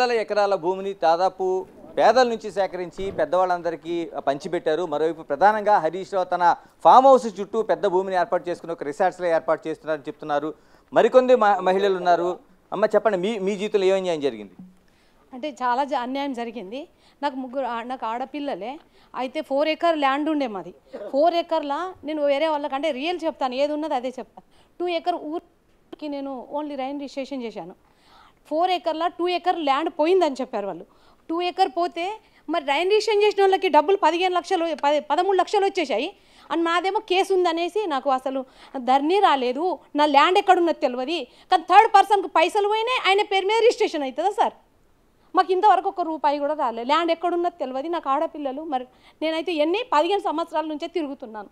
వందల ఎకరాల భూమిని దాదాపు పేదల నుంచి సేకరించి పెద్దవాళ్ళందరికీ పంచిపెట్టారు మరోవైపు ప్రధానంగా హరీష్ రావు తన ఫామ్ హౌస్ చుట్టూ పెద్ద భూమిని ఏర్పాటు చేసుకుని ఒక రిసార్ట్స్లో ఏర్పాటు చేస్తున్నారని చెప్తున్నారు మరికొంది మహిళలు ఉన్నారు అమ్మ చెప్పండి మీ మీ జీవితంలో ఏ జరిగింది అంటే చాలా అన్యాయం జరిగింది నాకు ముగ్గురు నాకు ఆడపిల్లలే అయితే ఫోర్ ఎకర్ ల్యాండ్ ఉండే మాది ఫోర్ ఎకర్లా నేను వేరే వాళ్ళకంటే రియల్ చెప్తాను ఏది ఉన్నది అదే చెప్తాను టూ ఎకర్ ఊరికి నేను ఓన్లీ రైన్ రిజిస్ట్రేషన్ చేశాను ఫోర్ ఏకర్లా టూ ఏకర్ ల్యాండ్ పోయిందని చెప్పారు వాళ్ళు టూ ఏకర్ పోతే మరి డైనరేషన్ చేసిన వాళ్ళకి డబ్బులు పదిహేను లక్షలు పది పదమూడు లక్షలు వచ్చేసాయి అండ్ మాదేమో కేసు ఉందనేసి నాకు అసలు ధర్నీ రాలేదు నా ల్యాండ్ ఎక్కడున్నది తెలియదు కానీ థర్డ్ పర్సన్కి పైసలు పోయినాయి ఆయన పేరు మీద రిజిస్ట్రేషన్ అవుతుందా సార్ మాకు ఇంతవరకు ఒక రూపాయి కూడా రాలేదు ల్యాండ్ ఎక్కడున్నది తెలియదు నాకు ఆడపిల్లలు మరి నేనైతే ఎన్ని పదిహేను సంవత్సరాల నుంచే తిరుగుతున్నాను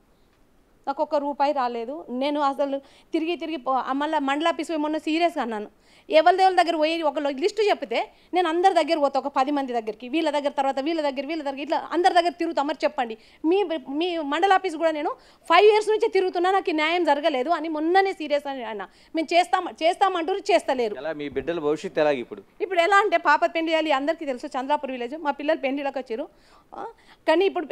నాకు ఒక్క రూపాయి రాలేదు నేను అసలు తిరిగి తిరిగి మళ్ళీ మండల ఆఫీస్ మొన్న సీరియస్గా అన్నాను ఎవరి దేవుల దగ్గర పోయి ఒక లిస్టు చెప్తే నేను అందరి దగ్గర పోతా ఒక పది మంది దగ్గరికి వీళ్ళ దగ్గర తర్వాత వీళ్ళ దగ్గర వీళ్ళ దగ్గర ఇట్లా అందరి దగ్గర తిరుగుతా మరి చెప్పండి మీ మీ మండల ఆఫీస్ కూడా నేను ఫైవ్ ఇయర్స్ నుంచి తిరుగుతున్నా నాకు న్యాయం జరగలేదు అని మొన్ననే సీరియస్ అని అన్న మేము చేస్తాం చేస్తామంటారు చేస్తలేరు మీ బిడ్డల భవిష్యత్తు ఎలా ఇప్పుడు ఇప్పుడు ఎలా అంటే పాప పెళ్లి చేయాలి అందరికీ తెలుసు చంద్రాపూర్ విలేజ్ మా పిల్లలు పెళ్లిలోకి వచ్చారు కానీ ఇప్పుడు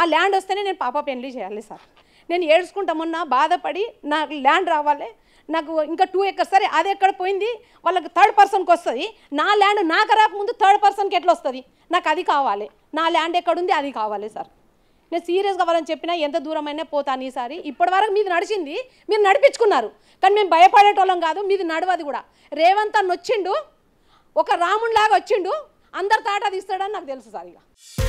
ఆ ల్యాండ్ వస్తేనే నేను పాప పెళ్లి చేయాలి సార్ నేను ఏడ్చుకుంటామన్నా బాధపడి నాకు ల్యాండ్ రావాలి నాకు ఇంకా టూ ఎకర్స్ సరే అది ఎక్కడ పోయింది వాళ్ళకి థర్డ్ పర్సన్కి వస్తుంది నా ల్యాండ్ నాకు రాకముందు థర్డ్ పర్సన్కి ఎట్లా వస్తుంది నాకు అది కావాలి నా ల్యాండ్ ఎక్కడుంది అది కావాలి సార్ నేను సీరియస్ కావాలని చెప్పినా ఎంత దూరమైనా పోతాను ఈసారి ఇప్పటివరకు మీది నడిచింది మీరు నడిపించుకున్నారు కానీ మేము భయపడేటోళ్ళం కాదు మీది నడవది కూడా రేవంత్ అన్న వచ్చిండు ఒక రాముణ్లాగా వచ్చిండు అందరి తాట తీస్తాడని నాకు తెలుసు సార్ ఇక